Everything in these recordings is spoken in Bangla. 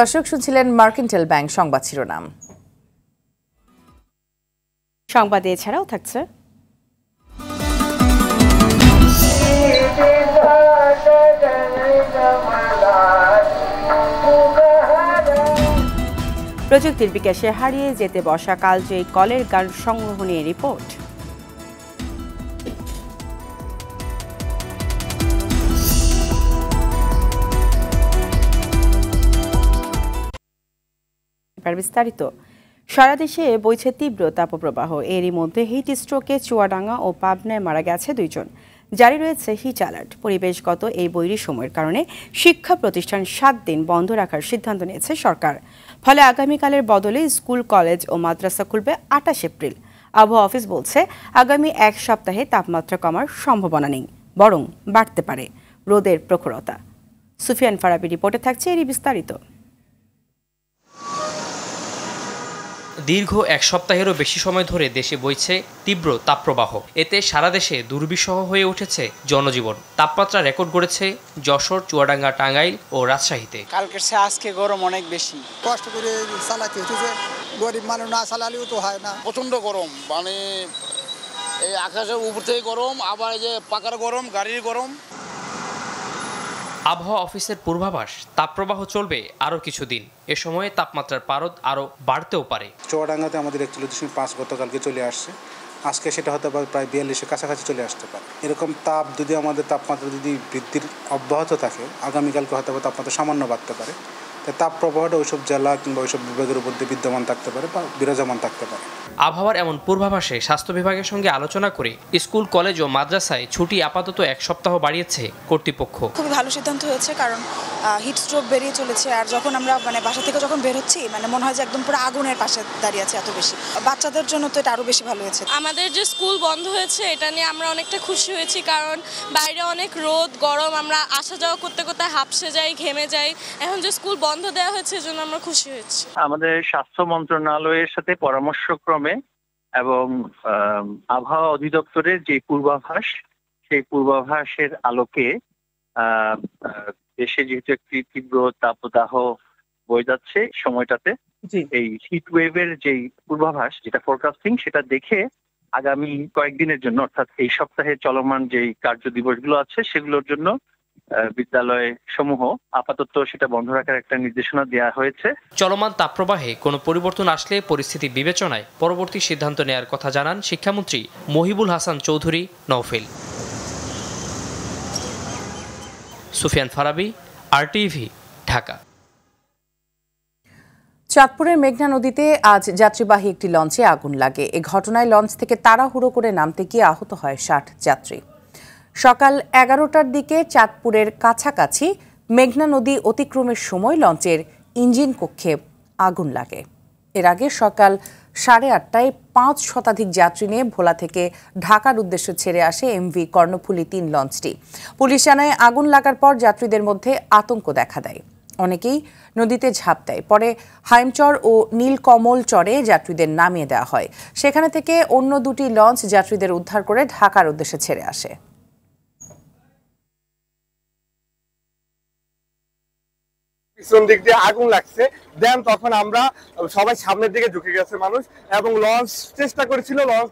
দর্শক শুনছিলেন মার্কেন্টাল ব্যাংক সংবাদ শিরোনাম সংবাদে এছাড়াও থাকছে প্রযুক্তির বিকাশে হারিয়ে যেতে বসা কালজয়ী কলের গান সংগ্রহ নিয়ে রিপোর্ট থাকার বিস্তারিত সারা দেশে বইছে তীব্র তাপপ্রবাহ এরই মধ্যে হিট স্ট্রোকে চুয়াডাঙ্গা ও পাবনায় মারা গেছে দুইজন জারি রয়েছে হিট অ্যালার্ট পরিবেশগত এই বৈরী সময়ের কারণে শিক্ষা প্রতিষ্ঠান সাত দিন বন্ধ রাখার সিদ্ধান্ত নিয়েছে সরকার ফলে আগামীকালের বদলে স্কুল কলেজ ও মাদ্রাসা খুলবে আটাশ এপ্রিল আবহাওয়া অফিস বলছে আগামী এক সপ্তাহে তাপমাত্রা কমার সম্ভাবনা নেই বরং বাড়তে পারে রোদের প্রখরতা সুফিয়ান ফারাবি রিপোর্টে থাকছে এরই বিস্তারিত দীর্ঘ এক সপ্তাহেরও বেশি সময় ধরে দেশে বইছে তীব্র তাপপ্রবাহ এতে সারা দেশে দুর্বিষহ হয়ে উঠেছে জনজীবন তাপমাত্রা রেকর্ড গড়েছে যশোর চুয়াডাঙ্গা টাঙ্গাইল ও রাজশাহীতে কালকের সে আজকে গরম অনেক বেশি কষ্ট করে চালাতে হচ্ছে গরিব মানুষ না চালালেও তো হয় না প্রচন্ড গরম মানে এই আকাশের উপর থেকে গরম আবার এই যে পাকার গরম গাড়ির গরম আবহাওয়া অফিসের পূর্বাভাস তাপপ্রবাহ চলবে আরও কিছুদিন এ সময়ে তাপমাত্রার পারদ আরও বাড়তেও পারে চুয়াডাঙ্গাতে আমাদের একচল্লিশ দশমিক পাঁচ গতকালকে চলে আসছে আজকে সেটা হতে পারে প্রায় বিয়াল্লিশের কাছাকাছি চলে আসতে পারে এরকম তাপ যদি আমাদের তাপমাত্রা যদি বৃদ্ধির অব্যাহত থাকে আগামীকালকে হতে পারে তাপমাত্রা সামান্য বাড়তে পারে তাপ প্রবাহটা ওইসব জেলা কিংবা ওইসব বিভাগের উপর দিয়ে বিদ্যমান থাকতে পারে বা বিরাজমান থাকতে পারে আবহাওয়ার এমন পূর্বাভাসে স্বাস্থ্য বিভাগের সঙ্গে আলোচনা করে স্কুল কলেজ ও মাদ্রাসায় ছুটি আপাতত এক সপ্তাহ বাড়িয়েছে কর্তৃপক্ষ খুবই ভালো সিদ্ধান্ত হয়েছে কারণ হিট স্ট্রোক বেরিয়ে চলেছে আর যখন আমরা মানে বাসা থেকে যখন বের হচ্ছি মানে মনে হয় যে একদম পুরো আগুনের পাশে দাঁড়িয়ে আছে এত বেশি বাচ্চাদের জন্য তো এটা আরও বেশি ভালো হয়েছে আমাদের যে স্কুল বন্ধ হয়েছে এটা নিয়ে আমরা অনেকটা খুশি হয়েছি কারণ বাইরে অনেক রোদ গরম আমরা আসা যাওয়া করতে করতে হাঁপসে যাই ঘেমে যাই এখন যে স্কুল বন্ধ বন্ধ দেওয়া হয়েছে এজন্য আমরা খুশি হয়েছি আমাদের স্বাস্থ্য মন্ত্রণালয়ের সাথে পরামর্শক্রমে এবং আবহাওয়া অধিদপ্তরের যে পূর্বাভাস সেই পূর্বাভাসের আলোকে দেশে যেহেতু একটি তীব্র তাপদাহ বয়ে যাচ্ছে সময়টাতে এই হিট ওয়েভের যে পূর্বাভাস যেটা ফোরকাস্টিং সেটা দেখে আগামী কয়েকদিনের জন্য অর্থাৎ এই সপ্তাহে চলমান যে কার্য দিবসগুলো আছে সেগুলোর জন্য বিদ্যালয় সমূহ আপাতত সেটা বন্ধ রাখার একটা নির্দেশনা দেওয়া হয়েছে চলমান তাপপ্রবাহে কোনো পরিবর্তন আসলে পরিস্থিতি বিবেচনায় পরবর্তী সিদ্ধান্ত নেয়ার কথা জানান শিক্ষামন্ত্রী মহিবুল হাসান চৌধুরী নওফেল সুফিয়ান ফারাবি আরটিভি ঢাকা চাঁদপুরের মেঘনা নদীতে আজ যাত্রীবাহী একটি লঞ্চে আগুন লাগে এ ঘটনায় লঞ্চ থেকে তাড়াহুড়ো করে নামতে গিয়ে আহত হয় ষাট যাত্রী সকাল এগারোটার দিকে চাঁদপুরের কাছাকাছি মেঘনা নদী অতিক্রমের সময় লঞ্চের ইঞ্জিন কক্ষে আগুন লাগে এর আগে সকাল সাড়ে আটটায় পাঁচ শতাধিক যাত্রী নিয়ে ভোলা থেকে ঢাকার উদ্দেশ্যে ছেড়ে আসে এমভি কর্ণফুলি তিন লঞ্চটি পুলিশ জানায় আগুন লাগার পর যাত্রীদের মধ্যে আতঙ্ক দেখা দেয় অনেকেই নদীতে ঝাঁপ দেয় পরে হাইমচর ও নীলকমল চরে যাত্রীদের নামিয়ে দেওয়া হয় সেখানে থেকে অন্য দুটি লঞ্চ যাত্রীদের উদ্ধার করে ঢাকার উদ্দেশ্যে ছেড়ে আসে পিছন দিক দিয়ে আগুন লাগছে দেন তখন আমরা সবাই সামনের দিকে ঢুকে গেছে মানুষ এবং লঞ্চ চেষ্টা করেছিল লঞ্চ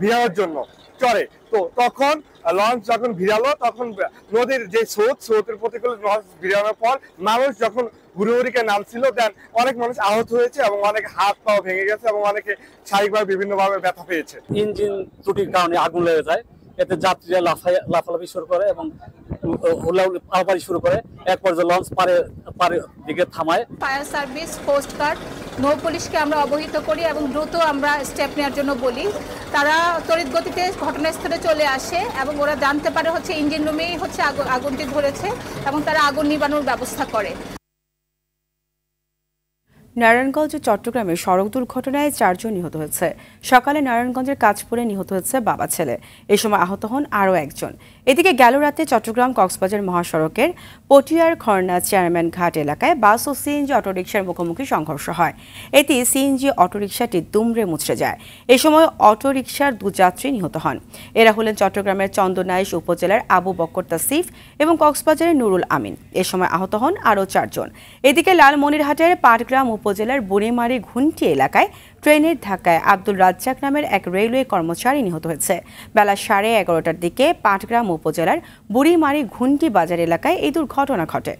ভিড়ানোর জন্য চরে তো তখন লঞ্চ যখন ভিড়ালো তখন নদীর যে স্রোত স্রোতের প্রতিকূলে লঞ্চ ভিড়ানোর পর মানুষ যখন হুড়ুহুড়িকে নামছিল দেন অনেক মানুষ আহত হয়েছে এবং অনেক হাত পাও ভেঙে গেছে এবং অনেকে শারীরিকভাবে বিভিন্নভাবে ব্যথা পেয়েছে ইঞ্জিন ত্রুটির কারণে আগুন লেগে যায় এতে যাত্রীরা লাফায় লাফালাফি শুরু করে এবং হুলাহুলি পাড়াপাড়ি শুরু করে এক পর্যায়ে লঞ্চ পারে পারে দিকে থামায় ফায়ার সার্ভিস কোস্ট গার্ড নৌ পুলিশকে আমরা অবহিত করি এবং দ্রুত আমরা স্টেপ নেওয়ার জন্য বলি তারা তড়িৎগতিতে গতিতে ঘটনাস্থলে চলে আসে এবং ওরা জানতে পারে হচ্ছে ইঞ্জিন রুমেই হচ্ছে আগুনটি ধরেছে এবং তারা আগুন নিবানোর ব্যবস্থা করে নারায়ণগঞ্জ ও চট্টগ্রামে সড়ক দুর্ঘটনায় চারজন নিহত হয়েছে সকালে নারায়ণগঞ্জের কাজপুরে নিহত হয়েছে বাবা ছেলে এ সময় আহত হন আরও একজন এদিকে গেল রাতে চট্টগ্রাম কক্সবাজার মহাসড়কের পটিয়ার খর্না চেয়ারম্যান ঘাট এলাকায় বাস ও সিএনজি অটোরিকশার মুখোমুখি সংঘর্ষ হয় এতে সিএনজি অটোরিকশাটি দুমড়ে মুছড়ে যায় এ সময় অটোরিকশার যাত্রী নিহত হন এরা হলেন চট্টগ্রামের চন্দনাইশ উপজেলার আবু বক্কর তাসিফ এবং কক্সবাজারের নুরুল আমিন এ সময় আহত হন আরও চারজন এদিকে লালমনিরহাটের পাটগ্রাম উপ উপজেলার বুড়িমারি ঘুনটি এলাকায় ট্রেনের ধাক্কায় আব্দুল রাজ্জাক নামের এক রেলওয়ে কর্মচারী নিহত হয়েছে বেলা সাড়ে এগারোটার দিকে পাটগ্রাম উপজেলার বুড়িমারি ঘুনটি বাজার এলাকায় এই দুর্ঘটনা ঘটে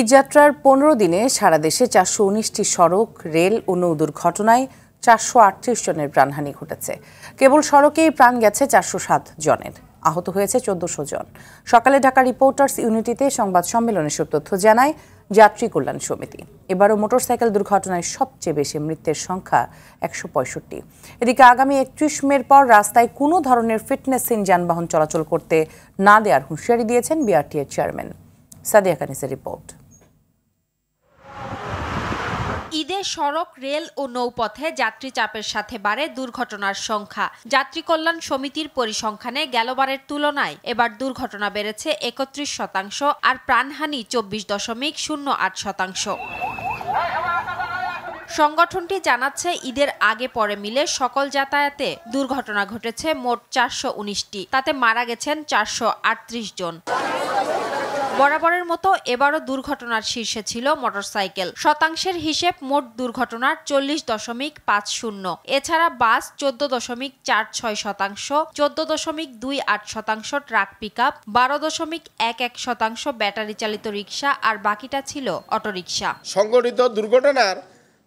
ঈদযাত্রার পনেরো দিনে সারা দেশে চারশো উনিশটি সড়ক রেল ও নৌ দুর্ঘটনায় চারশো আটত্রিশ জনের প্রাণহানি ঘটেছে কেবল সড়কেই প্রাণ গেছে চারশো সাত জনের আহত হয়েছে চোদ্দশো জন সকালে ঢাকা রিপোর্টার্স ইউনিটিতে সংবাদ সম্মেলনে সব তথ্য জানায় যাত্রী কল্যাণ সমিতি এবারও মোটরসাইকেল দুর্ঘটনায় সবচেয়ে বেশি মৃত্যুর সংখ্যা একশো পঁয়ষট্টি এদিকে আগামী একত্রিশ মের পর রাস্তায় কোনো ধরনের ফিটনেসহীন যানবাহন চলাচল করতে না দেওয়ার হুঁশিয়ারি দিয়েছেন বিআরটিএর চেয়ারম্যান সাদিয়া কানিসের রিপোর্ট ঈদে সড়ক রেল ও নৌপথে যাত্রী চাপের সাথে বাড়ে দুর্ঘটনার সংখ্যা যাত্রী কল্যাণ সমিতির পরিসংখ্যানে গেলবারের তুলনায় এবার দুর্ঘটনা বেড়েছে একত্রিশ শতাংশ আর প্রাণহানি চব্বিশ দশমিক শূন্য আট শতাংশ সংগঠনটি জানাচ্ছে ঈদের আগে পরে মিলে সকল যাতায়াতে দুর্ঘটনা ঘটেছে মোট চারশো উনিশটি তাতে মারা গেছেন চারশো জন বরাবরের মতো এবারও দুর্ঘটনার শীর্ষে ছিল মোটরসাইকেল শতাংশের হিসেব মোট দুর্ঘটনার চল্লিশ দশমিক পাঁচ শূন্য এছাড়া বাস চোদ্দ দশমিক চার ছয় শতাংশ চোদ্দ দশমিক দুই আট শতাংশ ট্রাক পিক আপ বারো দশমিক এক এক শতাংশ ব্যাটারি চালিত রিক্সা আর বাকিটা ছিল অটোরিক্সা সংগঠিত দুর্ঘটনার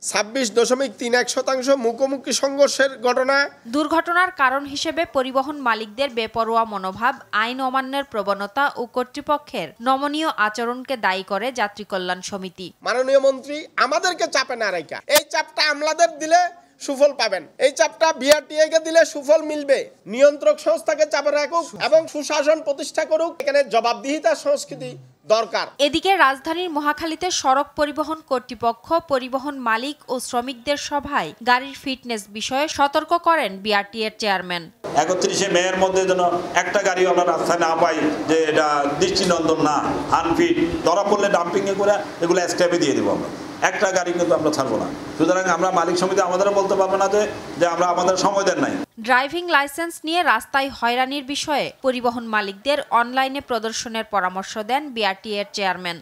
ছাব্বিশ দশমিক তিন এক শতাংশ মুখোমুখি সংঘর্ষের ঘটনা দুর্ঘটনার কারণ হিসেবে পরিবহন মালিকদের বেপরোয়া মনোভাব আইন অমান্যের প্রবণতা ও কর্তৃপক্ষের নমনীয় আচরণকে দায়ী করে যাত্রী কল্যাণ সমিতি মাননীয় মন্ত্রী আমাদেরকে চাপে না রেখা এই চাপটা আমলাদের দিলে সুফল পাবেন এই চাপটা বিআরটিআই কে দিলে সুফল মিলবে নিয়ন্ত্রক সংস্থাকে চাপে রাখুক এবং সুশাসন প্রতিষ্ঠা করুক এখানে জবাবদিহিতা সংস্কৃতি দরকার এদিকে রাজধানীর মহাখালীতে সড়ক পরিবহন কর্তৃপক্ষ পরিবহন মালিক ও শ্রমিকদের সভায় গাড়ির ফিটনেস বিষয়ে সতর্ক করেন বিআরটি এর চেয়ারম্যান একত্রিশে মেয়ের মধ্যে যেন একটা গাড়ি আমরা রাস্তায় না পাই যে এটা দৃষ্টিনন্দন না আনফিট ধরা পড়লে ডাম্পিং করে এগুলো স্ট্যাপে দিয়ে দেবো আমরা একটা গাড়ি কিন্তু আমরা ছাড়বো না সুতরাং আমরা মালিক সমিতি আমাদেরও বলতে পারবো না যে আমরা আমাদের সময় দেন নাই ড্রাইভিং লাইসেন্স নিয়ে রাস্তায় হয়রানির বিষয়ে পরিবহন মালিকদের অনলাইনে প্রদর্শনের পরামর্শ দেন বিআরটি এর চেয়ারম্যান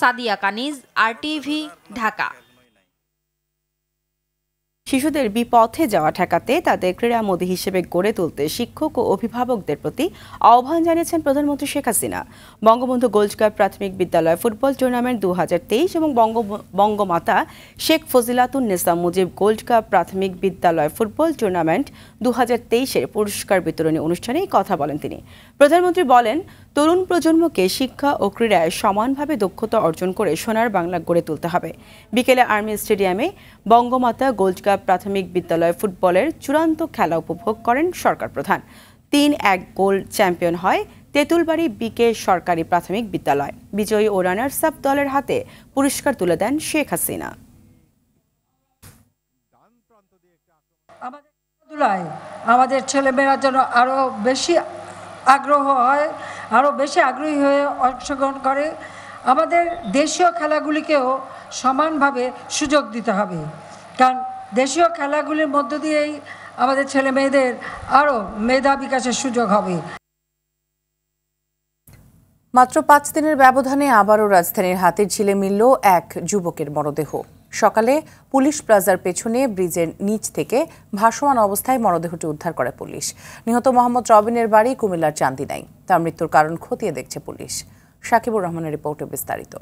সাদিয়া কানিজ আরটিভি ঢাকা শিশুদের বিপথে যাওয়া ঠেকাতে তাদের ক্রীড়ামোদী হিসেবে গড়ে তুলতে শিক্ষক ও অভিভাবকদের প্রতি আহ্বান জানিয়েছেন প্রধানমন্ত্রী শেখ হাসিনা বঙ্গবন্ধু কাপ প্রাথমিক বিদ্যালয় ফুটবল টুর্নামেন্ট দু এবং বঙ্গমাতা শেখ ফজিলাতুন নেসা মুজিব গোল্ডকাপ প্রাথমিক বিদ্যালয় ফুটবল টুর্নামেন্ট দু তেইশের পুরস্কার বিতরণী অনুষ্ঠানে কথা বলেন তিনি প্রধানমন্ত্রী বলেন তরুণ প্রজন্মকে শিক্ষা ও ক্রীড়ায় সমানভাবে দক্ষতা অর্জন করে সোনার বাংলা গড়ে তুলতে হবে বিকেলে আর্মি স্টেডিয়ামে বঙ্গমাতা গোল্ডকাপ প্রাথমিক বিদ্যালয় ফুটবলের চূড়ান্ত খেলা উপভোগ করেন সরকার প্রধান তিন এক গোল চ্যাম্পিয়ন হয় তেঁতুলবাড়ি বিকে সরকারি প্রাথমিক বিদ্যালয় বিজয়ী ও রানার্স আপ দলের হাতে পুরস্কার তুলে দেন শেখ হাসিনা আমাদের ছেলেমেয়েরা যেন আরও বেশি আগ্রহ হয় আরও বেশি আগ্রহী হয়ে অংশগ্রহণ করে আমাদের দেশীয় খেলাগুলিকেও সমানভাবে সুযোগ দিতে হবে কারণ দেশীয় খেলাগুলির মধ্য দিয়েই আমাদের ছেলে মেয়েদের আরও মেধা বিকাশের সুযোগ হবে মাত্র পাঁচ দিনের ব্যবধানে আবারও রাজধানীর হাতের ঝিলে মিলল এক যুবকের মরদেহ সকালে পুলিশ প্লাজার পেছনে ব্রিজের নিচ থেকে ভাসমান অবস্থায় মরদেহটি উদ্ধার করে পুলিশ নিহত মোহাম্মদ রবিনের বাড়ি কুমিল্লার চান্দিনাই তার মৃত্যুর কারণ খতিয়ে দেখছে পুলিশ সাকিবুর রহমানের রিপোর্টে বিস্তারিত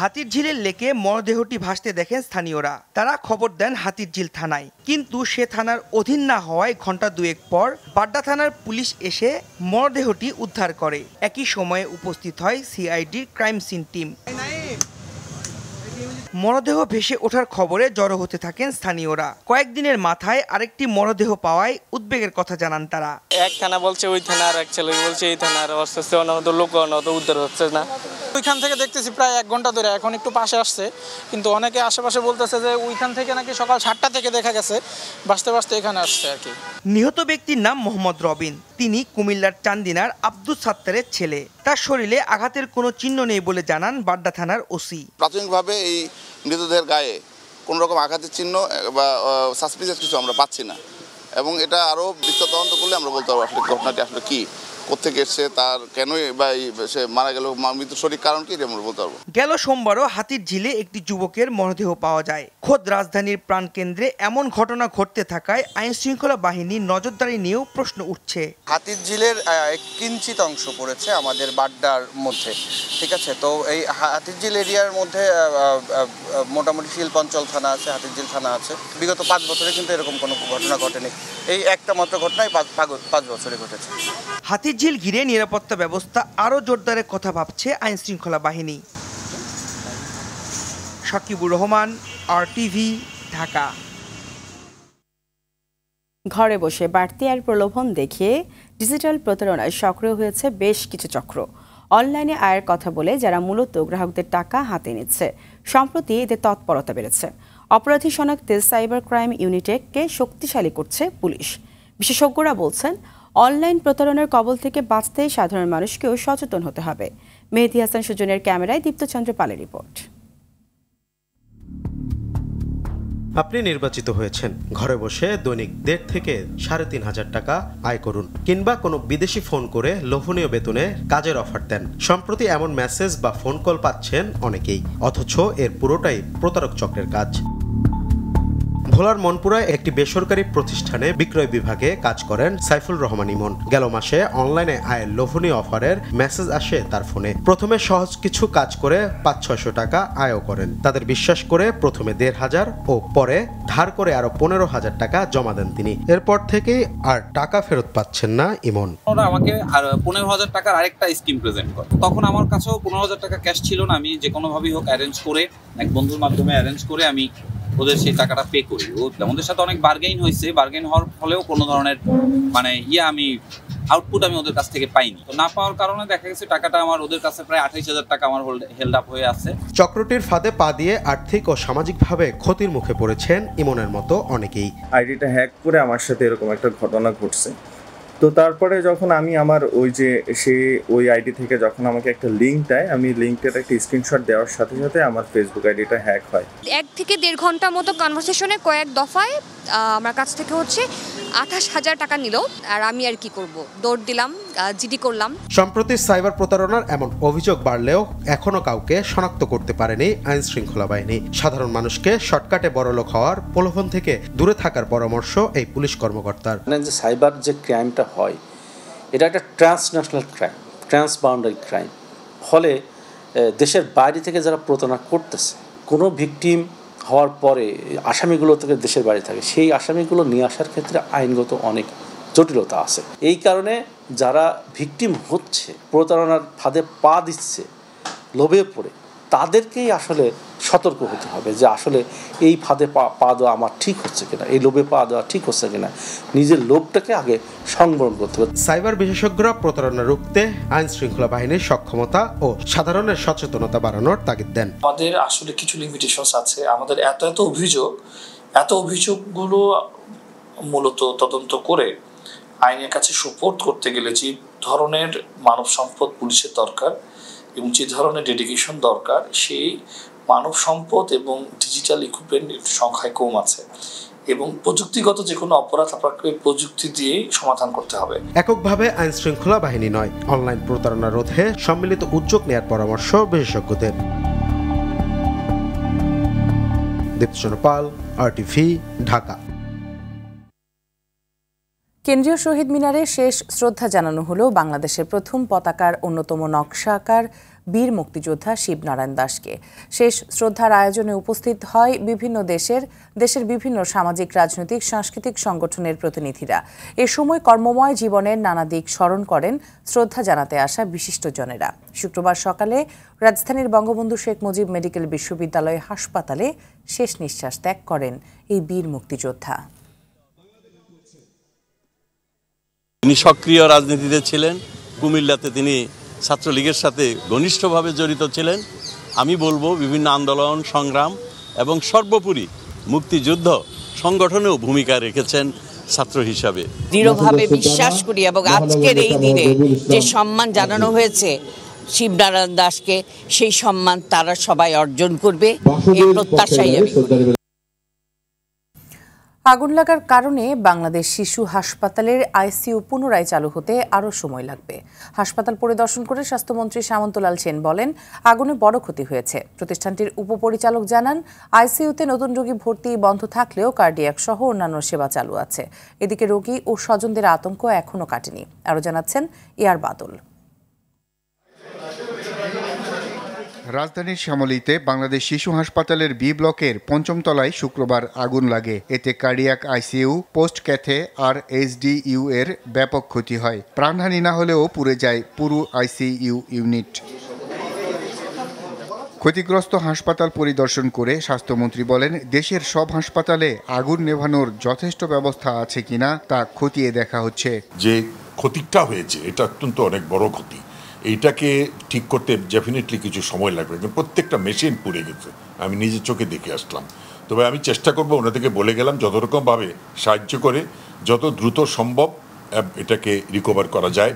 হাতির ঝিলের লেকে মরদেহটি ভাসতে দেখেন স্থানীয়রা তারা খবর দেন হাতির ঝিল থানায় কিন্তু সে থানার অধীন না হওয়ায় ঘন্টা দুয়েক পর বাড্ডা থানার পুলিশ এসে মরদেহটি উদ্ধার করে একই সময়ে উপস্থিত হয় সিআইডির ক্রাইম সিন টিম মরদেহ ভেসে ওঠার খবরে জড়ো হতে থাকেন স্থানীয়রা কয়েকদিনের মাথায় আরেকটি মরদেহ পাওয়ায় উদ্বেগের কথা জানান তারা এক থানা বলছে ওই থানার এক ছেলে বলছে এই থানার অস্তে আসতেছে লোক উদ্ধার হচ্ছে না ওইখান থেকে দেখতেছি প্রায় এক ঘন্টা ধরে এখন একটু পাশে আসছে কিন্তু অনেকে আশেপাশে বলতেছে যে ওইখান থেকে নাকি সকাল সাতটা থেকে দেখা গেছে বাঁচতে বাঁচতে এখানে আসছে আর কি নিহত ব্যক্তির নাম মোহাম্মদ রবিন তিনি কুমিল্লার চান্দিনার আব্দুল সাত্তারের ছেলে তার শরীরে আঘাতের কোনো চিহ্ন নেই বলে জানান বাড্ডা থানার ওসি প্রাথমিকভাবে এই মৃতদেহের গায়ে কোন রকম আঘাতের চিহ্ন বা সাসপিসিয়াস কিছু আমরা পাচ্ছি না এবং এটা আরও বিস্তর তদন্ত করলে আমরা বলতে পারবো আসলে ঘটনাটি আসলে কী কোথেকে এসছে তার কেনই বা সে মারা গেল মৃত্যু সঠিক কারণ কি আমরা বলতে পারবো গেল সোমবারও হাতির ঝিলে একটি যুবকের মরদেহ পাওয়া যায় খোদ রাজধানীর প্রাণকেন্দ্রে এমন ঘটনা ঘটতে থাকায় আইন শৃঙ্খলা বাহিনীর নজরদারি নিয়েও প্রশ্ন উঠছে হাতির ঝিলের কিঞ্চিত অংশ পড়েছে আমাদের বাড্ডার মধ্যে ঠিক আছে তো এই হাতির ঝিল এরিয়ার মধ্যে মোটামুটি শিল্পাঞ্চল থানা আছে হাতির ঝিল থানা আছে বিগত পাঁচ বছরে কিন্তু এরকম কোনো ঘটনা ঘটেনি এই একটা মাত্র ঘটনাই পাঁচ বছরে ঘটেছে হাতির মিছিল ঘিরে নিরাপত্তা ব্যবস্থা আরও জোরদারের কথা ভাবছে আইন শৃঙ্খলা বাহিনী সাকিবুর রহমান আর টিভি ঢাকা ঘরে বসে বাড়তি আয়ের প্রলোভন দেখিয়ে ডিজিটাল প্রতারণায় সক্রিয় হয়েছে বেশ কিছু চক্র অনলাইনে আয়ের কথা বলে যারা মূলত গ্রাহকদের টাকা হাতে নিচ্ছে সম্প্রতি এতে তৎপরতা বেড়েছে অপরাধী শনাক্তে সাইবার ক্রাইম ইউনিটেককে শক্তিশালী করছে পুলিশ বিশেষজ্ঞরা বলছেন অনলাইন প্রতারণার কবল থেকে বাঁচতে সাধারণ মানুষকেও সচেতন হতে হবে মেহেদি হাসান সুজনের ক্যামেরায় দীপ্তচন্দ্র পালের রিপোর্ট আপনি নির্বাচিত হয়েছেন ঘরে বসে দৈনিক দেড় থেকে সাড়ে তিন হাজার টাকা আয় করুন কিংবা কোনো বিদেশি ফোন করে লোভনীয় বেতনে কাজের অফার দেন সম্প্রতি এমন মেসেজ বা ফোন কল পাচ্ছেন অনেকেই অথচ এর পুরোটাই প্রতারক চক্রের কাজ ভোলার মনপুরায় একটি বেসরকারি প্রতিষ্ঠানে বিক্রয় বিভাগে কাজ করেন সাইফুল রহমান ইমন গেল মাসে অনলাইনে আয়ের লোভনীয় অফারের মেসেজ আসে তার ফোনে প্রথমে সহজ কিছু কাজ করে পাঁচ ছয়শো টাকা আয়ও করেন তাদের বিশ্বাস করে প্রথমে দেড় হাজার ও পরে ধার করে আরো পনেরো হাজার টাকা জমা দেন তিনি এরপর থেকেই আর টাকা ফেরত পাচ্ছেন না ইমন ওরা আমাকে আর পনেরো হাজার টাকার আরেকটা স্কিম প্রেজেন্ট করে তখন আমার কাছেও পনেরো হাজার টাকা ক্যাশ ছিল না আমি যে কোনোভাবেই হোক অ্যারেঞ্জ করে এক বন্ধুর মাধ্যমে অ্যারেঞ্জ করে আমি ওদের সেই টাকাটা পে করি ওদের সাথে অনেক বার্গেইন হয়েছে বার্গেইন হওয়ার ফলেও কোনো ধরনের মানে ইয়ে আমি আউটপুট আমি ওদের কাছ থেকে পাইনি তো না পাওয়ার কারণে দেখা গেছে টাকাটা আমার ওদের কাছে প্রায় আঠাইশ হাজার টাকা আমার হেল্ড আপ হয়ে আছে চক্রটির ফাঁদে পা দিয়ে আর্থিক ও সামাজিকভাবে ক্ষতির মুখে পড়েছেন ইমনের মতো অনেকেই আইডিটা হ্যাক করে আমার সাথে এরকম একটা ঘটনা ঘটছে তো তারপরে যখন আমি আমার ওই যে সে ওই আইডি থেকে যখন আমাকে একটা লিঙ্ক দেয় আমি লিঙ্কটার একটা স্ক্রিনশট দেওয়ার সাথে সাথে আমার ফেসবুক আইডিটা হ্যাক হয় এক থেকে দেড় ঘন্টা মতো কনভারসেশনে কয়েক দফায় আমার কাছ থেকে হচ্ছে আঠাশ হাজার টাকা নিল আর আমি আর কি করব দৌড় দিলাম জিডি করলাম সম্প্রতি সাইবার প্রতারণার এমন অভিযোগ বাড়লেও এখনো কাউকে শনাক্ত করতে পারেনি আইন শৃঙ্খলা বাহিনী সাধারণ মানুষকে শর্টকাটে লোক হওয়ার প্রলোভন থেকে দূরে থাকার পরামর্শ এই পুলিশ কর্মকর্তার মানে যে সাইবার যে ক্রাইমটা হয় এটা একটা ট্রান্সন্যাশনাল ক্রাইম ট্রান্সবাউন্ডারি ক্রাইম ফলে দেশের বাইরে থেকে যারা প্রতারণা করতেছে কোনো ভিকটিম হওয়ার পরে আসামিগুলো থেকে দেশের বাইরে থাকে সেই আসামিগুলো নিয়ে আসার ক্ষেত্রে আইনগত অনেক জটিলতা আছে এই কারণে যারা ভিকটিম হচ্ছে প্রতারণার ফাঁদে পা দিচ্ছে লোভে পড়ে তাদেরকেই আসলে সতর্ক হতে হবে যে আসলে এই ফাঁদে পা পা দেওয়া আমার ঠিক হচ্ছে কিনা এই লোভে পা দেওয়া ঠিক হচ্ছে কিনা নিজের লোভটাকে আগে সংবরণ করতে হবে সাইবার বিশেষজ্ঞরা প্রতারণা রুখতে আইন শৃঙ্খলা বাহিনীর সক্ষমতা ও সাধারণের সচেতনতা বাড়ানোর তাগিদ দেন আমাদের আসলে কিছু লিমিটেশনস আছে আমাদের এত এত অভিযোগ এত অভিযোগগুলো মূলত তদন্ত করে আইনের কাছে সুপোর্ট করতে গেলে যে ধরনের মানব সম্পদ পুলিশের দরকার এবং যে ধরনের ডেডিকেশন দরকার সেই মানব সম্পদ এবং ডিজিটাল ইকুইপমেন্ট সংখ্যায় কম আছে এবং প্রযুক্তিগত যে কোনো অপরাধ আপনাকে প্রযুক্তি দিয়ে সমাধান করতে হবে এককভাবে আইন শৃঙ্খলা বাহিনী নয় অনলাইন প্রতারণা রোধে সম্মিলিত উদ্যোগ নেয়ার পরামর্শ বিশেষজ্ঞদের দীপচন্দ্র পাল আরটিভি ঢাকা কেন্দ্রীয় শহীদ মিনারে শেষ শ্রদ্ধা জানানো হলো বাংলাদেশের প্রথম পতাকার অন্যতম নকশাকার বীর মুক্তিযোদ্ধা শিবনারায়ণ দাসকে শেষ শ্রদ্ধার আয়োজনে উপস্থিত হয় বিভিন্ন দেশের দেশের বিভিন্ন সামাজিক রাজনৈতিক সাংস্কৃতিক সংগঠনের প্রতিনিধিরা এ সময় কর্মময় জীবনের নানা দিক স্মরণ করেন শ্রদ্ধা জানাতে আসা বিশিষ্টজনেরা শুক্রবার সকালে রাজধানীর বঙ্গবন্ধু শেখ মুজিব মেডিকেল বিশ্ববিদ্যালয় হাসপাতালে শেষ নিঃশ্বাস ত্যাগ করেন এই বীর মুক্তিযোদ্ধা তিনি সক্রিয় রাজনীতিতে ছিলেন কুমিল্লাতে তিনি ছাত্রলীগের সাথে ঘনিষ্ঠভাবে জড়িত ছিলেন আমি বলবো বিভিন্ন আন্দোলন সংগ্রাম এবং সর্বোপরি মুক্তিযুদ্ধ সংগঠনেও ভূমিকা রেখেছেন ছাত্র হিসাবে দৃঢ়ভাবে বিশ্বাস করি এবং আজকের এই দিনে যে সম্মান জানানো হয়েছে শিবনারায়ণ দাসকে সেই সম্মান তারা সবাই অর্জন করবে এই প্রত্যাশাই আমি আগুন লাগার কারণে বাংলাদেশ শিশু হাসপাতালের আইসিইউ পুনরায় চালু হতে আরও সময় লাগবে হাসপাতাল পরিদর্শন করে স্বাস্থ্যমন্ত্রী সামন্তলাল সেন বলেন আগুনে বড় ক্ষতি হয়েছে প্রতিষ্ঠানটির উপপরিচালক জানান আইসিইউতে নতুন রোগী ভর্তি বন্ধ থাকলেও কার্ডিয়াক সহ অন্যান্য সেবা চালু আছে এদিকে রোগী ও স্বজনদের আতঙ্ক এখনও কাটেনি আরও জানাচ্ছেন ইয়ার বাদল রাজধানীর শ্যামলীতে বাংলাদেশ শিশু হাসপাতালের বি ব্লকের পঞ্চম তলায় শুক্রবার আগুন লাগে এতে কার্ডিয়াক আইসিইউ পোস্ট ক্যাথে আর এসডিইউ এর ব্যাপক ক্ষতি হয় প্রাণহানি না হলেও পুড়ে যায় পুরো আইসিইউ ইউনিট ক্ষতিগ্রস্ত হাসপাতাল পরিদর্শন করে স্বাস্থ্যমন্ত্রী বলেন দেশের সব হাসপাতালে আগুন নেভানোর যথেষ্ট ব্যবস্থা আছে কিনা তা খতিয়ে দেখা হচ্ছে যে ক্ষতিটা হয়েছে এটা অত্যন্ত অনেক বড় ক্ষতি এইটাকে ঠিক করতে ডেফিনেটলি কিছু সময় লাগবে কিন্তু প্রত্যেকটা মেশিন পুড়ে গেছে আমি নিজের চোখে দেখে আসলাম তবে আমি চেষ্টা করব ওনাদেরকে বলে গেলাম যত রকমভাবে সাহায্য করে যত দ্রুত সম্ভব এটাকে রিকভার করা যায়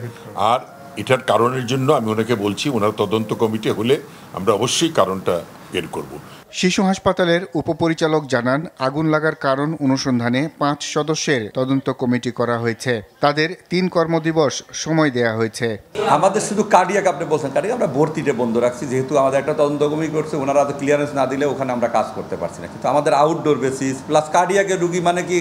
আর এটার কারণের জন্য আমি ওনাকে বলছি ওনার তদন্ত কমিটি হলে আমরা অবশ্যই কারণটা বের করবো শিশু হাসপাতালের উপপরিচালক জানান আগুন লাগার কারণ অনুসন্ধানে পাঁচ সদস্যের তদন্ত কমিটি করা হয়েছে তাদের তিন কর্মদিবস সময় দেয়া হয়েছে আমাদের শুধু কার্ডিয়াক আপনি বলছেন কার্ডিয়াক আমরা ভর্তিটা বন্ধ রাখছি যেহেতু আমাদের একটা তদন্ত কমিটি করছে ওনারা তো ক্লিয়ারেন্স না দিলে ওখানে আমরা কাজ করতে পারছি না কিন্তু আমাদের আউটডোর বেসিস প্লাস কার্ডিয়াকের রুগী মানে কি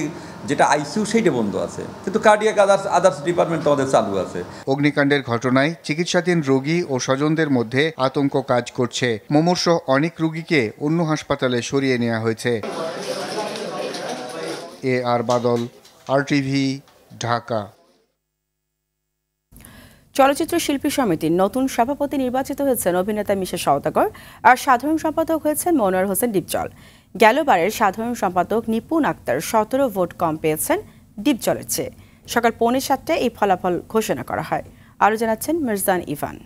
যেটা আইসিউ সেইটা বন্ধ আছে কিন্তু কার্ডিয়াক আদার্স আদার্স ডিপার্টমেন্ট আমাদের চালু আছে অগ্নিকাণ্ডের ঘটনায় চিকিৎসাধীন রোগী ও স্বজনদের মধ্যে আতঙ্ক কাজ করছে মুমূর্ষ অনেক রোগীকে অন্য হাসপাতালে সরিয়ে নেওয়া হয়েছে এ আর বাদল আর টিভি ঢাকা চলচ্চিত্র শিল্পী সমিতির নতুন সভাপতি নির্বাচিত হয়েছেন অভিনেতা মিশা সওদাগর আর সাধারণ সম্পাদক হয়েছেন মনোয়ার হোসেন ডিপচল গেলবারের সাধারণ সম্পাদক নিপুণ আক্তার সতেরো ভোট কম পেয়েছেন ডিপজলের চেয়ে সকাল পৌনে সাতটায় এই ফলাফল ঘোষণা করা হয় আরও জানাচ্ছেন মির্জান ইভান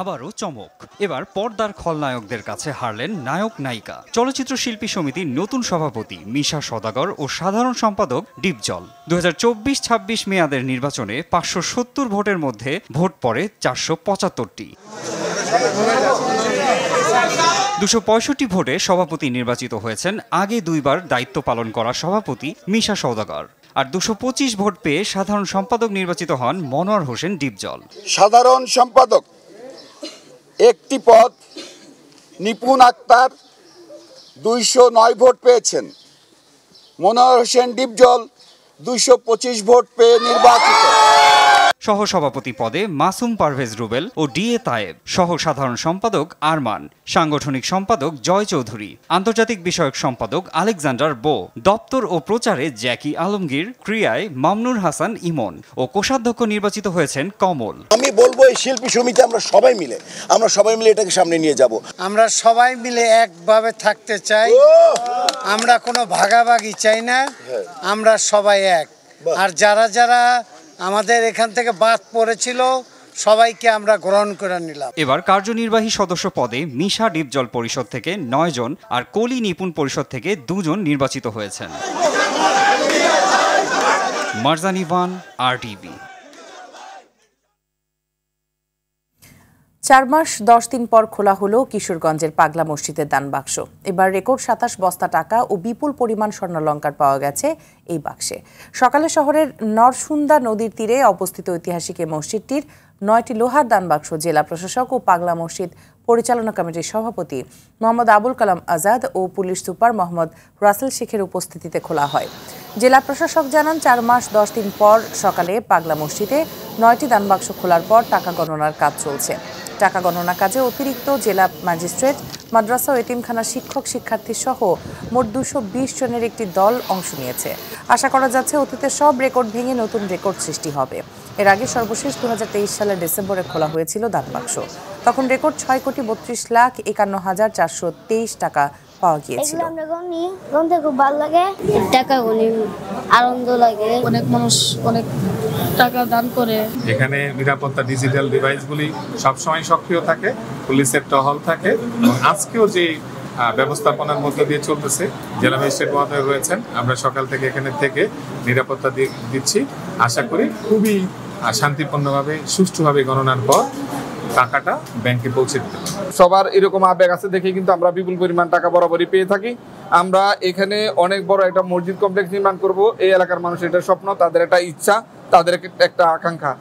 আবারও চমক এবার পর্দার খলনায়কদের কাছে হারলেন নায়ক নায়িকা চলচ্চিত্র শিল্পী সমিতির নতুন সভাপতি মিশা সদাগর ও সাধারণ সম্পাদক ডিপজল দু হাজার চব্বিশ ছাব্বিশ মেয়াদের নির্বাচনে পাঁচশো সত্তর ভোটের মধ্যে ভোট পড়ে চারশো পঁচাত্তরটি দুশো পঁয়ষট্টি ভোটে সভাপতি নির্বাচিত হয়েছেন আগে দুইবার দায়িত্ব পালন করা সভাপতি মিশা সৌদাগর আর দুশো পঁচিশ ভোট পেয়ে সাধারণ সম্পাদক নির্বাচিত হন মনোয়ার হোসেন ডিপজল সাধারণ সম্পাদক একটি পদ নিপুণ আক্তার দুইশো নয় ভোট পেয়েছেন মনোহর হোসেন ডিপজল দুইশো পঁচিশ ভোট পেয়ে নির্বাচিত সহসভাপতি পদে মাসুম পারভেজ রুবেল ও ডিএ তায়েব সহ সাধারণ সম্পাদক আরমান সাংগঠনিক সম্পাদক জয় চৌধুরী আন্তর্জাতিক বিষয়ক সম্পাদক আলেকজান্ডার বো দপ্তর ও প্রচারে জ্যাকি আলমগীর ক্রিয়ায় মামনুর হাসান ইমন ও কোষাধ্যক্ষ নির্বাচিত হয়েছেন কমল আমি বলবো এই শিল্পী সমিতি আমরা সবাই মিলে আমরা সবাই মিলে এটাকে সামনে নিয়ে যাব আমরা সবাই মিলে একভাবে থাকতে চাই আমরা কোনো ভাগাভাগি চাই না হ্যাঁ। আমরা সবাই এক আর যারা যারা আমাদের এখান থেকে বাদ পড়েছিল সবাইকে আমরা গ্রহণ করে নিলাম এবার কার্যনির্বাহী সদস্য পদে মিশা ডিপজল পরিষদ থেকে নয় জন আর কলি নিপুণ পরিষদ থেকে দুজন নির্বাচিত হয়েছেন মারজানিভান আর টিভি চার মাস দশ দিন পর খোলা হলো কিশোরগঞ্জের পাগলা মসজিদের দান বাক্স এবার রেকর্ড সাতাশ বস্তা টাকা ও বিপুল পরিমাণ স্বর্ণালঙ্কার পাওয়া গেছে এই বাক্সে সকালে শহরের নরসুন্দা নদীর তীরে অবস্থিত ঐতিহাসিক এই মসজিদটির নয়টি লোহার দানবাক্স জেলা প্রশাসক ও পাগলা মসজিদ পরিচালনা কমিটির সভাপতি মোহাম্মদ আবুল কালাম আজাদ ও পুলিশ সুপার মোহাম্মদ রাসেল শেখের উপস্থিতিতে খোলা হয় জেলা প্রশাসক জানান চার মাস দশ দিন পর সকালে পাগলা মসজিদে নয়টি দানবাক্স খোলার পর টাকা গণনার কাজ চলছে টাকা গণনা কাজে অতিরিক্ত জেলা ম্যাজিস্ট্রেট মাদ্রাসা ও এতিমখানা শিক্ষক শিক্ষার্থী সহ মোট দুশো বিশ জনের একটি দল অংশ নিয়েছে আশা করা যাচ্ছে অতীতে সব রেকর্ড ভেঙে নতুন রেকর্ড সৃষ্টি হবে এর আগে সর্বশেষ দু সালে সালের ডিসেম্বরে খোলা হয়েছিল দান বাক্স তখন রেকর্ড ছয় কোটি বত্রিশ লাখ একান্ন হাজার চারশো তেইশ টাকা পাওয়া গিয়েছিল খুব ভালো লাগে টাকা গনি আনন্দ লাগে অনেক মানুষ অনেক টাকা দান করে এখানে নিরাপত্তা ডিজিটাল ডিভাইস গুলি সবসময় সক্রিয় থাকে পুলিশের টহল থাকে আজকেও যে ব্যবস্থাপনার মধ্যে দিয়ে চলতেছে জেলা ম্যাজিস্ট্রেট মহোদয় রয়েছেন আমরা সকাল থেকে এখানে থেকে নিরাপত্তা দিচ্ছি আশা করি খুবই শান্তিপূর্ণভাবে সুষ্ঠুভাবে গণনার পর টাকাটা ব্যাংকে পৌঁছে দিতে সবার এরকম আবেগ আছে দেখে কিন্তু আমরা বিপুল পরিমাণ টাকা বরাবরই পেয়ে থাকি আমরা এখানে অনেক বড় একটা মসজিদ কমপ্লেক্স নির্মাণ করব এই এলাকার মানুষের এটা স্বপ্ন তাদের একটা ইচ্ছা তাদের একটা আকাঙ্ক্ষা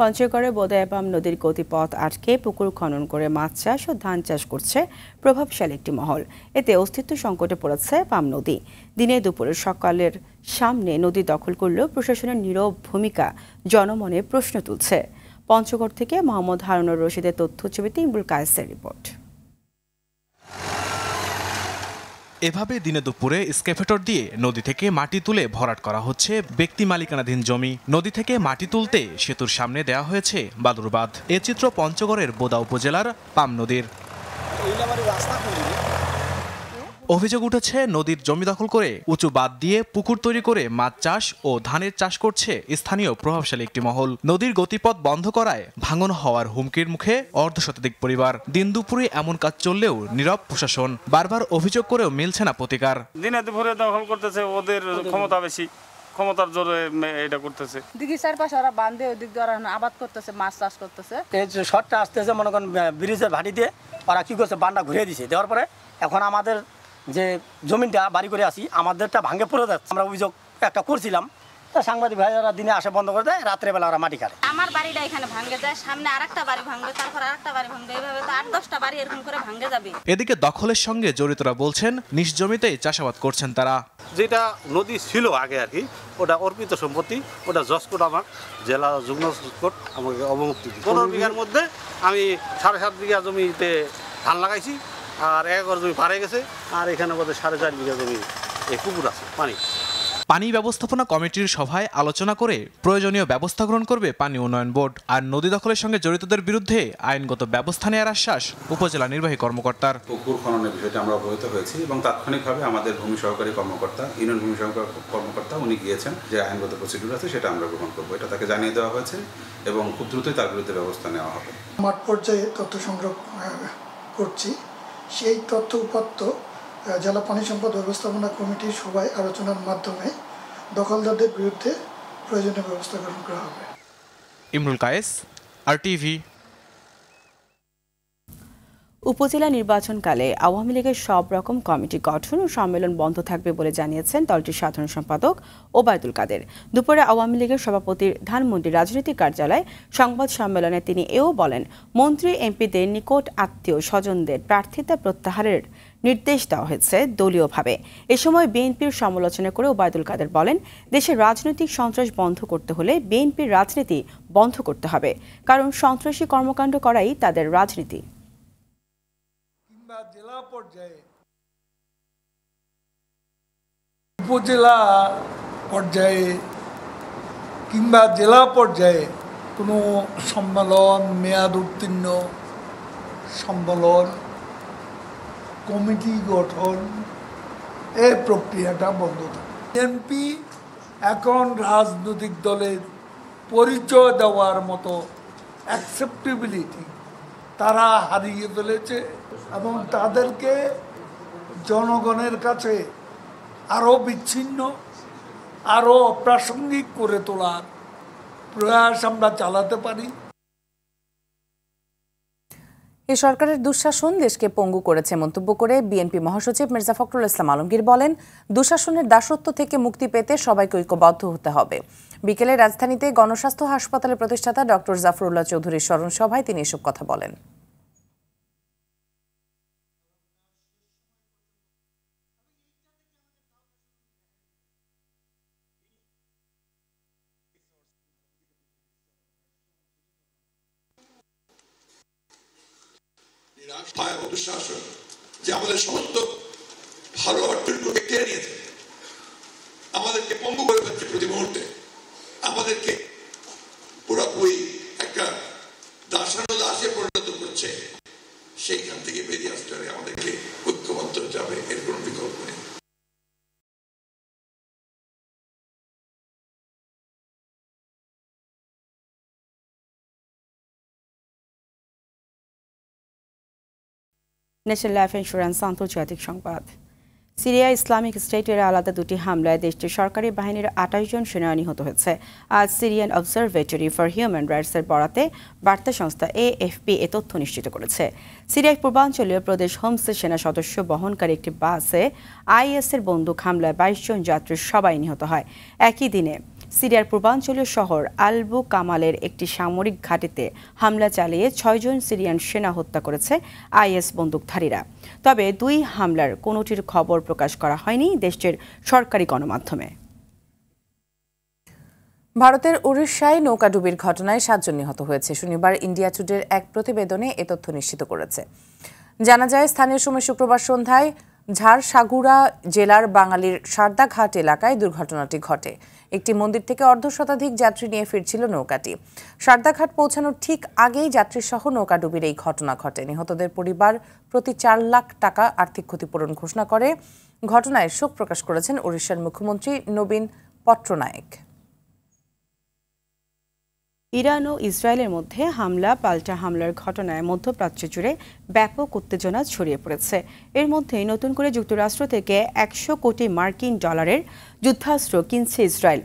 পঞ্চগড়ে বোদায়াবাম নদীর গতিপথ আটকে পুকুর খনন করে মাছ চাষ ও ধান চাষ করছে প্রভাবশালী একটি মহল এতে অস্তিত্ব সংকটে পড়েছে বাম নদী দিনে দুপুরে সকালের সামনে নদী দখল করলেও প্রশাসনের নীরব ভূমিকা জনমনে প্রশ্ন তুলছে পঞ্চগড় থেকে মোহাম্মদ হারুনুর রশিদের তথ্যছবিতে ইমরুল কায়েসের রিপোর্ট এভাবে দিনে দুপুরে স্কেফেটর দিয়ে নদী থেকে মাটি তুলে ভরাট করা হচ্ছে ব্যক্তি মালিকানাধীন জমি নদী থেকে মাটি তুলতে সেতুর সামনে দেয়া হয়েছে বালুরবাদ বাঁধ এ চিত্র পঞ্চগড়ের বোদা উপজেলার পাম নদীর রাস্তা অভিযোগ উঠেছে নদীর জমি দখল করে উঁচু বাদ দিয়ে পুকুর তৈরি করে মাছ চাষ ও ধানের চাষ করছে স্থানীয় প্রভাবশালী একটি মহল নদীর গতিপথ বন্ধ করায় ভাঙন হওয়ার হুমকির মুখে অর্ধ শতাধিক পরিবার দিন দুপুরে এমন কাজ চললেও নীরব প্রশাসন বারবার অভিযোগ করেও মিলছে না প্রতিকার দিনে দুপুরে দখল করতেছে ওদের ক্ষমতা বেশি ক্ষমতার জোরে এটা করতেছে দিকে চারপাশে ওরা বান্ধে ওদিক দিয়ে আবাদ করতেছে মাছ চাষ করতেছে এই আসতেছে মনে করেন ব্রিজের ভাটি দিয়ে ওরা কি করছে বান্ডা ঘুরিয়ে দিছে দেওয়ার পরে এখন আমাদের যে জমিনটা বাড়ি করে আসি আমাদেরটা ভাঙে পড়ে যাচ্ছে আমরা অভিযোগ একটা করছিলাম তা সাংবাদিক ভাইয়েরা দিনে আসা বন্ধ করে দেয় রাত্রেবেলা ওরা মাটি কাটে আমার বাড়িটা এখানে ভাঙে যায় সামনে আরেকটা বাড়ি ভাঙবে তারপর আর একটা বাড়ি ভাঙবে এইভাবে তো আট দশটা বাড়ি এরকম করে ভাঙে যাবে এদিকে দখলের সঙ্গে জড়িতরা বলছেন নিজ জমিতেই চাষাবাদ করছেন তারা যেটা নদী ছিল আগে আর কি ওটা অর্পিত সম্পত্তি ওটা জসকোট আমার জেলা যুগ্ম কোট আমাকে অবমুক্তি পনেরো বিঘার মধ্যে আমি সাড়ে সাত বিঘা জমিতে ধান লাগাইছি আর এক একর জমি পারে গেছে আর এখানে বোধ সাড়ে চার বিঘা জমি এই পুকুর আছে পানি পানি ব্যবস্থাপনা কমিটির সভায় আলোচনা করে প্রয়োজনীয় ব্যবস্থা গ্রহণ করবে পানি উন্নয়ন বোর্ড আর নদী দখলের সঙ্গে জড়িতদের বিরুদ্ধে আইনগত ব্যবস্থা নেওয়ার আশ্বাস উপজেলা নির্বাহী কর্মকর্তার পুকুর খননের বিষয়টা আমরা অবহিত হয়েছি এবং তাৎক্ষণিকভাবে আমাদের ভূমি সহকারী কর্মকর্তা ইউনিয়ন ভূমি সহকারী কর্মকর্তা উনি গিয়েছেন যে আইনগত প্রসিডিউর আছে সেটা আমরা গ্রহণ করবো এটা তাকে জানিয়ে দেওয়া হয়েছে এবং খুব দ্রুতই তার বিরুদ্ধে ব্যবস্থা নেওয়া হবে মাঠ পর্যায়ে তথ্য সংগ্রহ করছি সেই তথ্য উপাত্ত জেলা পানি সম্পদ ব্যবস্থাপনা কমিটির সভায় আলোচনার মাধ্যমে দখলদারদের বিরুদ্ধে প্রয়োজনীয় ব্যবস্থা গ্রহণ করা হবে ইমরুল কায়েস আর টিভি উপজেলা নির্বাচনকালে আওয়ামী লীগের সব রকম কমিটি গঠন ও সম্মেলন বন্ধ থাকবে বলে জানিয়েছেন দলটির সাধারণ সম্পাদক ওবায়দুল কাদের দুপুরে আওয়ামী লীগের সভাপতির ধানমন্ডি রাজনৈতিক কার্যালয়ে সংবাদ সম্মেলনে তিনি এও বলেন মন্ত্রী এমপিদের নিকট আত্মীয় স্বজনদের প্রার্থিতা প্রত্যাহারের নির্দেশ দেওয়া হয়েছে দলীয়ভাবে এ সময় বিএনপির সমালোচনা করে ওবায়দুল কাদের বলেন দেশের রাজনৈতিক সন্ত্রাস বন্ধ করতে হলে বিএনপির রাজনীতি বন্ধ করতে হবে কারণ সন্ত্রাসী কর্মকাণ্ড করাই তাদের রাজনীতি উপজেলা পর্যায়ে কিংবা জেলা পর্যায়ে কোনো সম্মেলন মেয়াদ উত্তীর্ণ সম্মেলন কমিটি গঠন এ প্রক্রিয়াটা বন্ধ থাকে এমপি এখন রাজনৈতিক দলের পরিচয় দেওয়ার মতো অ্যাকসেপ্টেবিলিটি তারা হারিয়ে ফেলেছে এবং তাদেরকে জনগণের কাছে আরও বিচ্ছিন্ন আরও অপ্রাসঙ্গিক করে তোলার প্রয়াস আমরা চালাতে পারি এ সরকারের দুঃশাসন দেশকে পঙ্গু করেছে মন্তব্য করে বিএনপি মহাসচিব মির্জা ফখরুল ইসলাম আলমগীর বলেন দুঃশাসনের দাসত্ব থেকে মুক্তি পেতে সবাইকে ঐক্যবদ্ধ হতে হবে বিকেলে রাজধানীতে গণস্বাস্থ্য হাসপাতালের প্রতিষ্ঠাতা ডক্টর জাফরুল্লাহ চৌধুরীর স্মরণ সভায় তিনি এসব কথা বলেন অনুশাসন যে আমাদের সমস্ত ভালো অর্জনগুলোকে কেড়ে নিয়েছে ন্যাশনাল লাইফ ইন্স্যুরেন্স আন্তর্জাতিক সংবাদ সিরিয়া ইসলামিক স্টেটের আলাদা দুটি হামলায় দেশটির সরকারি বাহিনীর আঠাশ জন সেনা নিহত হয়েছে আজ সিরিয়ান অবজারভেটরি ফর হিউম্যান রাইটসের বরাতে বার্তা সংস্থা এএফপি এ তথ্য নিশ্চিত করেছে সিরিয়ার পূর্বাঞ্চলীয় প্রদেশ হোমসের সেনা সদস্য বহনকারী একটি বাসে আইএসের বন্দুক হামলায় বাইশ জন যাত্রীর সবাই নিহত হয় একই দিনে সিরিয়ার পূর্বাঞ্চলীয় শহর আলবু কামালের একটি সামরিক ঘাঁটিতে হামলা চালিয়ে ছয়জন সিরিয়ান সেনা হত্যা করেছে আইএস বন্দুকধারীরা তবে দুই হামলার কোনোটির খবর প্রকাশ করা হয়নি দেশটির সরকারি গণমাধ্যমে ভারতের উড়িষ্যায় নৌকাডুবির ঘটনায় সাতজন নিহত হয়েছে শনিবার ইন্ডিয়া টুডের এক প্রতিবেদনে এ তথ্য নিশ্চিত করেছে জানা যায় স্থানীয় সময় শুক্রবার সন্ধ্যায় ঝাড়সাগুড়া জেলার বাঙালির সারদাঘাট এলাকায় দুর্ঘটনাটি ঘটে একটি মন্দির থেকে অর্ধ শতাধিক যাত্রী নিয়ে ফিরছিল নৌকাটি সারদাঘাট পৌঁছানোর ঠিক আগেই যাত্রীসহ নৌকাডুবির এই ঘটনা ঘটে নিহতদের পরিবার প্রতি চার লাখ টাকা আর্থিক ক্ষতিপূরণ ঘোষণা করে ঘটনায় শোক প্রকাশ করেছেন ওড়িশার মুখ্যমন্ত্রী নবীন পট্টনায়ক ইরান ও ইসরায়েলের মধ্যে হামলা পাল্টা হামলার ঘটনায় মধ্যপ্রাচ্য জুড়ে ব্যাপক উত্তেজনা ছড়িয়ে পড়েছে এর মধ্যেই নতুন করে যুক্তরাষ্ট্র থেকে একশো কোটি মার্কিন ডলারের যুদ্ধাস্ত্র কিনছে ইসরায়েল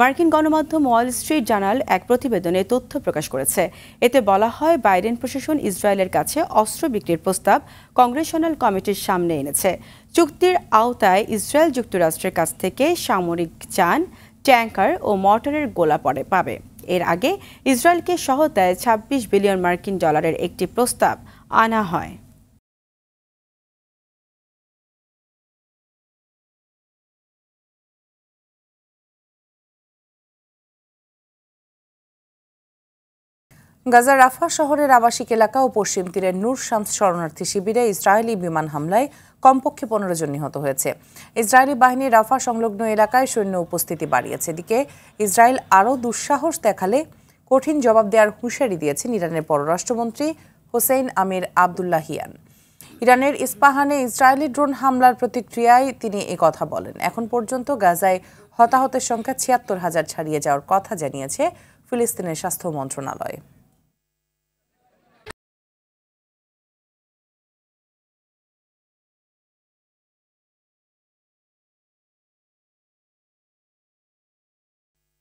মার্কিন গণমাধ্যম ওয়াল স্ট্রিট জার্নাল এক প্রতিবেদনে তথ্য প্রকাশ করেছে এতে বলা হয় বাইডেন প্রশাসন ইসরায়েলের কাছে অস্ত্র বিক্রির প্রস্তাব কংগ্রেশনাল কমিটির সামনে এনেছে চুক্তির আওতায় ইসরায়েল যুক্তরাষ্ট্রের কাছ থেকে সামরিক যান ট্যাঙ্কার ও মর্টারের গোলা পড়ে পাবে এর আগে ইসরায়েলকে সহতায় ২৬ বিলিয়ন মার্কিন ডলারের একটি প্রস্তাব আনা হয় গাজার রাফা শহরের আবাসিক এলাকা ও পশ্চিম তীরের নূর শামস শরণার্থী শিবিরে ইসরায়েলি বিমান হামলায় কমপক্ষে পনেরো জন নিহত হয়েছে ইসরায়েলি বাহিনী রাফা সংলগ্ন এলাকায় সৈন্য উপস্থিতি বাড়িয়েছে এদিকে ইসরায়েল আরও দুঃসাহস দেখালে কঠিন জবাব দেওয়ার হুঁশিয়ারি দিয়েছেন ইরানের পররাষ্ট্রমন্ত্রী হোসেইন আমির আবদুল্লাহিয়ান ইরানের ইস্পাহানে ইসরায়েলি ড্রোন হামলার প্রতিক্রিয়ায় তিনি কথা বলেন এখন পর্যন্ত গাজায় হতাহতের সংখ্যা ছিয়াত্তর হাজার ছাড়িয়ে যাওয়ার কথা জানিয়েছে ফিলিস্তিনের স্বাস্থ্য মন্ত্রণালয়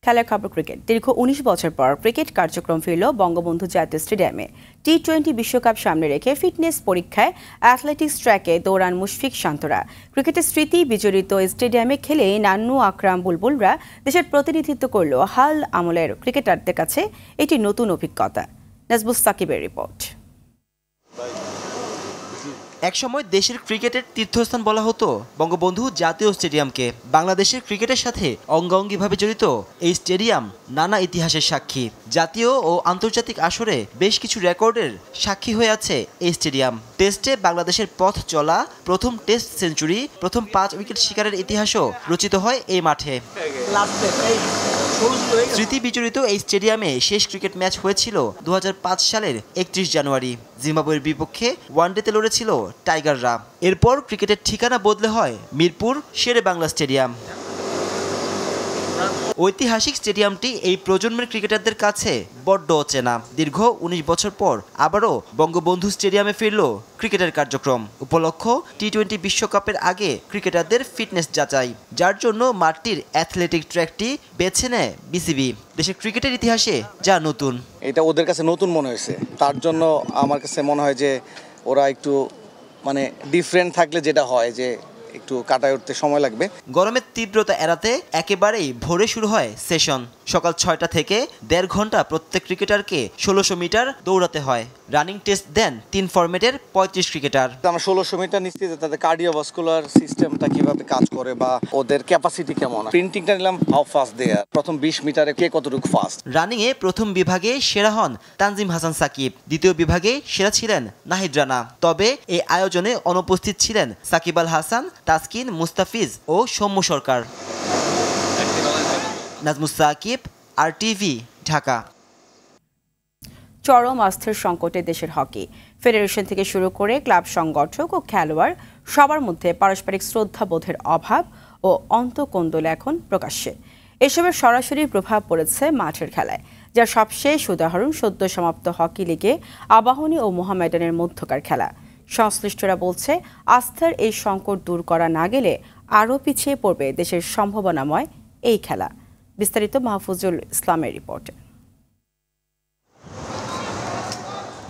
খেলার খবর ক্রিকেট দীর্ঘ উনিশ বছর পর ক্রিকেট কার্যক্রম ফিরল বঙ্গবন্ধু জাতীয় স্টেডিয়ামে টি টোয়েন্টি বিশ্বকাপ সামনে রেখে ফিটনেস পরীক্ষায় অ্যাথলেটিক্স ট্র্যাকে দৌড়ান মুশফিক শান্তরা ক্রিকেটের স্মৃতি বিজড়িত স্টেডিয়ামে খেলে নান্নু আকরাম বুলবুলরা দেশের প্রতিনিধিত্ব করল হাল আমলের ক্রিকেটারদের কাছে এটি নতুন অভিজ্ঞতা নাজবুল সাকিবের রিপোর্ট একসময় দেশের ক্রিকেটের তীর্থস্থান বলা হতো বঙ্গবন্ধু জাতীয় স্টেডিয়ামকে বাংলাদেশের ক্রিকেটের সাথে অঙ্গাঙ্গিভাবে জড়িত এই স্টেডিয়াম নানা ইতিহাসের সাক্ষী জাতীয় ও আন্তর্জাতিক আসরে বেশ কিছু রেকর্ডের সাক্ষী হয়ে আছে এই স্টেডিয়াম টেস্টে বাংলাদেশের পথ চলা প্রথম টেস্ট সেঞ্চুরি প্রথম পাঁচ উইকেট শিকারের ইতিহাসও রচিত হয় এই মাঠে স্মৃতি বিচরিত এই স্টেডিয়ামে শেষ ক্রিকেট ম্যাচ হয়েছিল দু সালের একত্রিশ জানুয়ারি জিম্বাবুয়ের বিপক্ষে ওয়ানডেতে লড়েছিল টাইগাররা এরপর ক্রিকেটের ঠিকানা বদলে হয় মিরপুর শেরে বাংলা স্টেডিয়াম ঐতিহাসিক স্টেডিয়ামটি এই প্রজন্মের ক্রিকেটারদের কাছে বড্ড অচেনা দীর্ঘ ১৯ বছর পর আবারও বঙ্গবন্ধু স্টেডিয়ামে ফিরল ক্রিকেটের কার্যক্রম উপলক্ষ টি টোয়েন্টি বিশ্বকাপের আগে ক্রিকেটারদের ফিটনেস যাচাই যার জন্য মাঠটির অ্যাথলেটিক ট্র্যাকটি বেছে নেয় বিসিবি দেশের ক্রিকেটের ইতিহাসে যা নতুন এটা ওদের কাছে নতুন মনে হয়েছে তার জন্য আমার কাছে মনে হয় যে ওরা একটু মানে ডিফারেন্ট থাকলে যেটা হয় যে একটু কাটায় উঠতে সময় লাগবে গরমের তীব্রতা এড়াতে একেবারেই ভোরে শুরু হয় সেশন সকাল ছয়টা থেকে দেড় ঘন্টা প্রত্যেক ক্রিকেটারকে ষোলোশো মিটার দৌড়াতে হয় রানিং টেস্ট দেন তিন ফর্মেটের পঁয়ত্রিশ ক্রিকেটার আমরা ষোলোশো মিটার নিচ্ছি যে তাদের কার্ডিওভাস্কুলার সিস্টেমটা কিভাবে কাজ করে বা ওদের ক্যাপাসিটি কেমন প্রিন্টিংটা নিলাম হাউ ফাস্ট দেয়ার প্রথম বিশ মিটারে কে কতটুকু ফাস্ট রানিং এ প্রথম বিভাগে সেরা হন তানজিম হাসান সাকিব দ্বিতীয় বিভাগে সেরা ছিলেন নাহিদ রানা তবে এই আয়োজনে অনুপস্থিত ছিলেন সাকিব আল হাসান তাসকিন মুস্তাফিজ ও সৌম্য সরকার নাজমুসাকিব আর টিভি ঢাকা চরম অস্থির সংকটে দেশের হকি ফেডারেশন থেকে শুরু করে ক্লাব সংগঠক ও খেলোয়াড় সবার মধ্যে পারস্পরিক শ্রদ্ধাবোধের অভাব ও অন্তকন্দল এখন প্রকাশ্যে এসবের সরাসরি প্রভাব পড়েছে মাঠের খেলায় যার সবশেষ উদাহরণ সদ্য সমাপ্ত হকি লিগে আবাহনী ও মোহামেডানের মধ্যকার খেলা সংশ্লিষ্টরা বলছে আস্থার এই সংকট দূর করা না গেলে আরও পিছিয়ে পড়বে দেশের সম্ভাবনাময় এই খেলা বিস্তারিত মাহফুজুল ইসলামের রিপোর্টে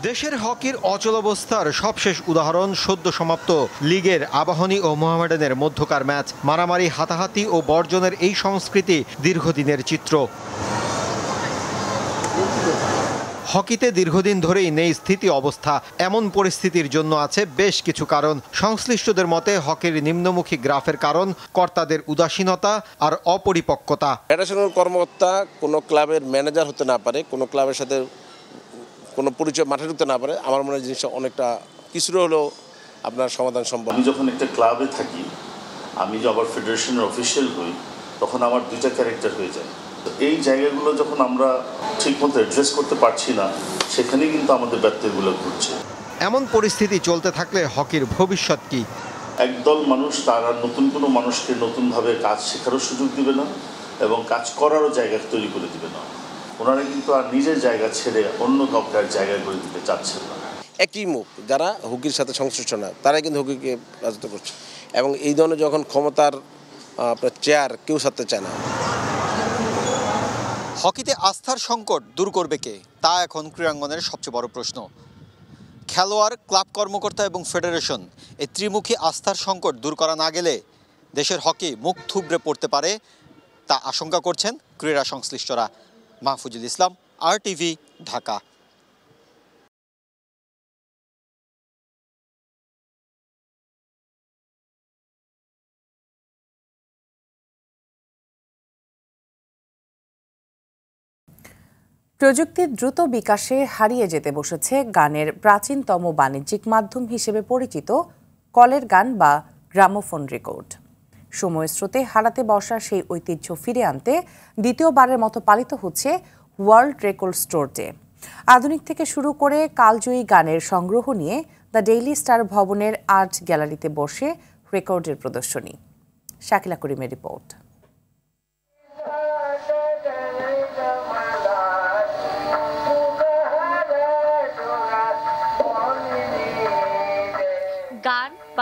দেশের হকির অচল অবস্থার সবশেষ উদাহরণ সদ্য সমাপ্ত লিগের আবাহনী ও মোহামেডানের মধ্যকার ম্যাচ মারামারি হাতাহাতি ও বর্জনের এই সংস্কৃতি দীর্ঘদিনের চিত্র হকিতে দীর্ঘদিন ধরেই নেই স্থিতি অবস্থা এমন পরিস্থিতির জন্য আছে বেশ কিছু কারণ সংশ্লিষ্টদের মতে হকির নিম্নমুখী গ্রাফের কারণ কর্তাদের উদাসীনতা আর অপরিপক্কতা ফেডারেশনের কর্মকর্তা কোনো ক্লাবের ম্যানেজার হতে না পারে কোনো ক্লাবের সাথে কোনো পরিচয় মাঠে ঢুকতে না পারে আমার মনে হয় জিনিসটা অনেকটা কিছুটা হলেও আপনার সমাধান সম্ভব আমি যখন একটা ক্লাবে থাকি আমি যে আবার ফেডারেশনের অফিসিয়াল হই তখন আমার দুইটা ক্যারেক্টার হয়ে যায় এই জায়গাগুলো যখন আমরা ঠিকমতো অ্যাড্রেস করতে পারছি না সেখানেই কিন্তু আমাদের ব্যর্থগুলো ঘটছে এমন পরিস্থিতি চলতে থাকলে হকির ভবিষ্যৎ কি একদল মানুষ তারা নতুন কোনো মানুষকে নতুনভাবে কাজ শেখারও সুযোগ দিবে না এবং কাজ করারও জায়গা তৈরি করে দিবে না ওনারা কিন্তু আর নিজের জায়গা ছেড়ে অন্য কাউকে জায়গা করে দিতে চাচ্ছেন না একই মুখ যারা হকির সাথে সংশ্লিষ্ট না তারাই কিন্তু হকিকে রাজত্ব করছে এবং এই ধরনের যখন ক্ষমতার আপনার চেয়ার কেউ সারতে চায় না হকিতে আস্থার সংকট দূর করবে কে তা এখন ক্রীড়াঙ্গনের সবচেয়ে বড় প্রশ্ন খেলোয়াড় ক্লাব কর্মকর্তা এবং ফেডারেশন এই ত্রিমুখী আস্থার সংকট দূর করা না গেলে দেশের হকি মুখ থুবড়ে পড়তে পারে তা আশঙ্কা করছেন ক্রীড়া সংশ্লিষ্টরা মাহফুজুল ইসলাম আর টিভি ঢাকা প্রযুক্তির দ্রুত বিকাশে হারিয়ে যেতে বসেছে গানের প্রাচীনতম বাণিজ্যিক মাধ্যম হিসেবে পরিচিত কলের গান বা গ্রামোফোন রেকর্ড সময় স্রোতে হারাতে বসা সেই ঐতিহ্য ফিরে আনতে দ্বিতীয়বারের মতো পালিত হচ্ছে ওয়ার্ল্ড রেকর্ড স্টোর ডে আধুনিক থেকে শুরু করে কালজয়ী গানের সংগ্রহ নিয়ে দ্য ডেইলি স্টার ভবনের আর্ট গ্যালারিতে বসে রেকর্ডের প্রদর্শনী শাকিলা করিমের রিপোর্ট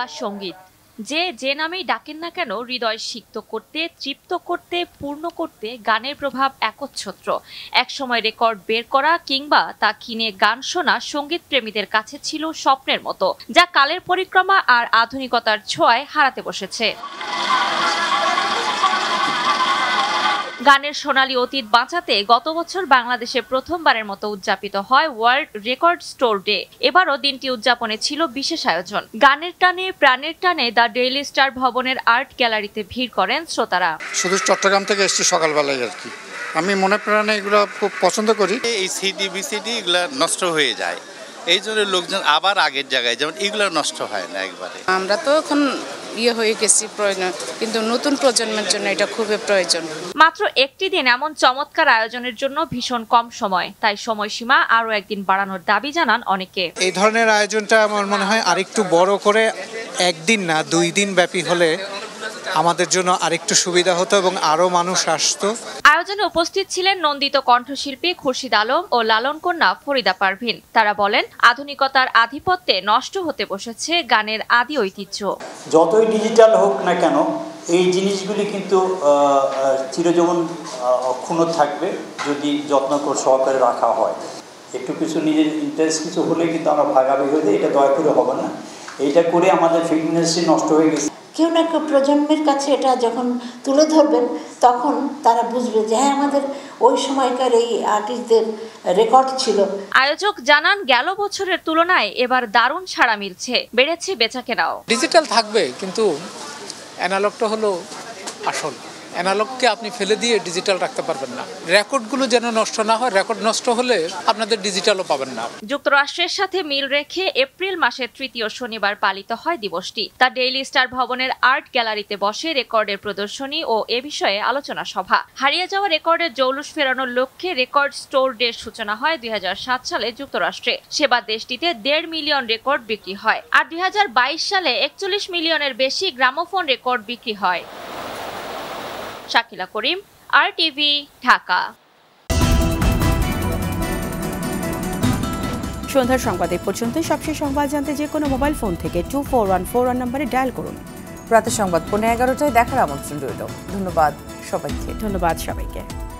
বা সঙ্গীত যে যে নামেই ডাকেন না কেন হৃদয় সিক্ত করতে তৃপ্ত করতে পূর্ণ করতে গানের প্রভাব একচ্ছত্র একসময় রেকর্ড বের করা কিংবা তা কিনে গান শোনা সঙ্গীত প্রেমীদের কাছে ছিল স্বপ্নের মতো যা কালের পরিক্রমা আর আধুনিকতার ছোঁয়ায় হারাতে বসেছে গানের সোনালী অতীত বাঁচাতে গত বছর বাংলাদেশে প্রথমবারের মতো উদযাপিত হয় ওয়ার্ল্ড রেকর্ড স্টোর ডে এবারও দিনটি উদযাপনে ছিল বিশেষ আয়োজন গানের টানে প্রাণের টানে দ্য ডেইলি স্টার ভবনের আর্ট গ্যালারিতে ভিড় করেন শ্রোতারা শুধু চট্টগ্রাম থেকে এসছি সকালবেলায় আর কি আমি মনে প্রাণে এগুলো খুব পছন্দ করি এই সিডি বিসিডি এগুলো নষ্ট হয়ে যায় এই জন্য লোকজন আবার আগের জায়গায় যেমন এগুলো নষ্ট হয় না একবারে আমরা তো এখন ইয়ে হয়ে গেছি প্রয়োজন কিন্তু নতুন প্রজন্মের জন্য এটা খুবই প্রয়োজন মাত্র একটি দিন এমন চমৎকার আয়োজনের জন্য ভীষণ কম সময় তাই সময়সীমা আরও একদিন বাড়ানোর দাবি জানান অনেকে এই ধরনের আয়োজনটা আমার মনে হয় আরেকটু বড় করে একদিন না দুই দিন ব্যাপী হলে আমাদের জন্য আরেকটু সুবিধা হতো এবং আরও মানুষ আসতো আয়োজনে উপস্থিত ছিলেন নন্দিত কণ্ঠশিল্পী খুরশিদ আলম ও লালন কন্যা ফরিদা পারভিন তারা বলেন আধুনিকতার আধিপত্যে নষ্ট হতে বসেছে গানের আদি ঐতিহ্য যতই ডিজিটাল হোক না কেন এই জিনিসগুলি কিন্তু চিরজীবন অক্ষুণ্ণ থাকবে যদি যত্ন করে সহকারে রাখা হয় একটু কিছু নিজের ইন্টারেস্ট কিছু হলে কিন্তু আমরা ভাগাভাগি হয়ে যাই এটা দয়া করে হবে না এটা করে আমাদের ফিটনেসটি নষ্ট হয়ে গেছে কেউ না কেউ প্রজন্মের কাছে এটা যখন তুলে ধরবেন তখন তারা বুঝবে যে হ্যাঁ আমাদের ওই সময়কার এই আর্টিস্টদের রেকর্ড ছিল আয়োজক জানান গেল বছরের তুলনায় এবার দারুণ সাড়া মিলছে বেড়েছে বেচাকেনাও ডিজিটাল থাকবে কিন্তু অ্যানালগটা হলো আসল অ্যানালগকে আপনি ফেলে দিয়ে ডিজিটাল রাখতে পারবেন না রেকর্ডগুলো যেন নষ্ট না হয় রেকর্ড নষ্ট হলে আপনাদের ডিজিটালও পাবেন না যুক্তরাষ্ট্রের সাথে মিল রেখে এপ্রিল মাসের তৃতীয় শনিবার পালিত হয় দিবসটি তা ডেইলি স্টার ভবনের আর্ট গ্যালারিতে বসে রেকর্ডের প্রদর্শনী ও এ বিষয়ে আলোচনা সভা হারিয়ে যাওয়া রেকর্ডের জৌলুস ফেরানোর লক্ষ্যে রেকর্ড স্টোর ডের সূচনা হয় দুই সালে যুক্তরাষ্ট্রে সেবা দেশটিতে দেড় মিলিয়ন রেকর্ড বিক্রি হয় আর দুই সালে একচল্লিশ মিলিয়নের বেশি গ্রামোফোন রেকর্ড বিক্রি হয় শাকিলা করিম আর টিভি ঢাকা সন্ধ্যার সংবাদ এ পর্যন্ত সবশেষ সংবাদ জানতে যে কোনো মোবাইল ফোন থেকে two four one four one নম্বরে ডায়াল করুন প্রাতে সংবাদ পনেরো এগারোটায় দেখার আমন্ত্রণ রইল ধন্যবাদ সবাইকে ধন্যবাদ সবাইকে